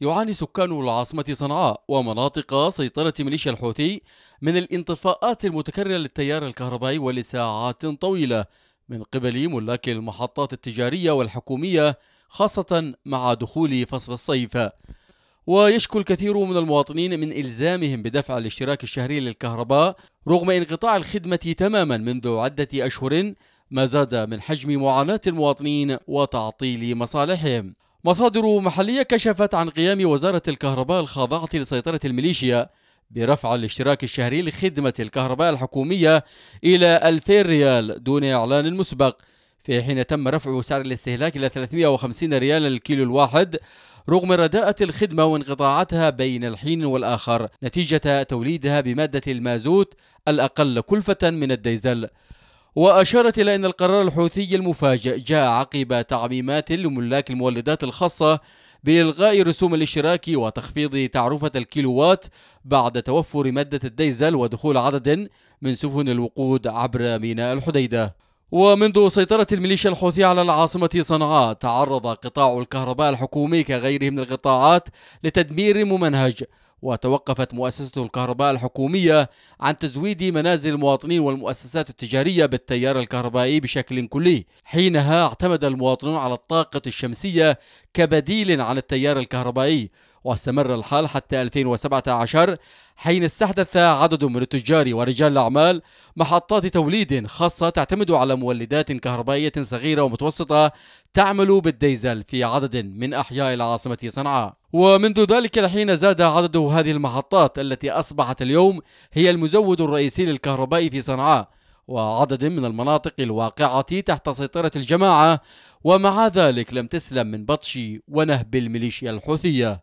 يعاني سكان العاصمة صنعاء ومناطق سيطرة ميليشيا الحوثي من الانطفاءات المتكررة للتيار الكهربائي ولساعات طويلة من قبل ملاك المحطات التجارية والحكومية خاصة مع دخول فصل الصيف ويشكو الكثير من المواطنين من إلزامهم بدفع الاشتراك الشهري للكهرباء رغم انقطاع الخدمة تماما منذ عدة أشهر ما زاد من حجم معاناة المواطنين وتعطيل مصالحهم مصادر محلية كشفت عن قيام وزارة الكهرباء الخاضعة لسيطرة الميليشيا برفع الاشتراك الشهري لخدمة الكهرباء الحكومية إلى 2000 ريال دون إعلان مسبق في حين تم رفع سعر الاستهلاك إلى 350 ريال للكيلو الواحد رغم رداءة الخدمة وانقطاعاتها بين الحين والآخر نتيجة توليدها بمادة المازوت الأقل كلفة من الديزل وأشارت إلى أن القرار الحوثي المفاجئ جاء عقب تعميمات لملاك المولدات الخاصة بإلغاء رسوم الاشتراك وتخفيض تعرفة الكيلووات بعد توفر مادة الديزل ودخول عدد من سفن الوقود عبر ميناء الحديدة ومنذ سيطرة الميليشيا الحوثية على العاصمة صنعاء تعرض قطاع الكهرباء الحكومي كغيره من القطاعات لتدمير ممنهج وتوقفت مؤسسة الكهرباء الحكومية عن تزويد منازل المواطنين والمؤسسات التجارية بالتيار الكهربائي بشكل كلي حينها اعتمد المواطنون على الطاقة الشمسية كبديل عن التيار الكهربائي واستمر الحال حتى 2017 حين استحدث عدد من التجار ورجال الأعمال محطات توليد خاصة تعتمد على مولدات كهربائية صغيرة ومتوسطة تعمل بالديزل في عدد من أحياء العاصمة صنعاء ومنذ ذلك الحين زاد عدد هذه المحطات التي أصبحت اليوم هي المزود الرئيسي للكهرباء في صنعاء وعدد من المناطق الواقعة تحت سيطرة الجماعة ومع ذلك لم تسلم من بطش ونهب الميليشيا الحوثية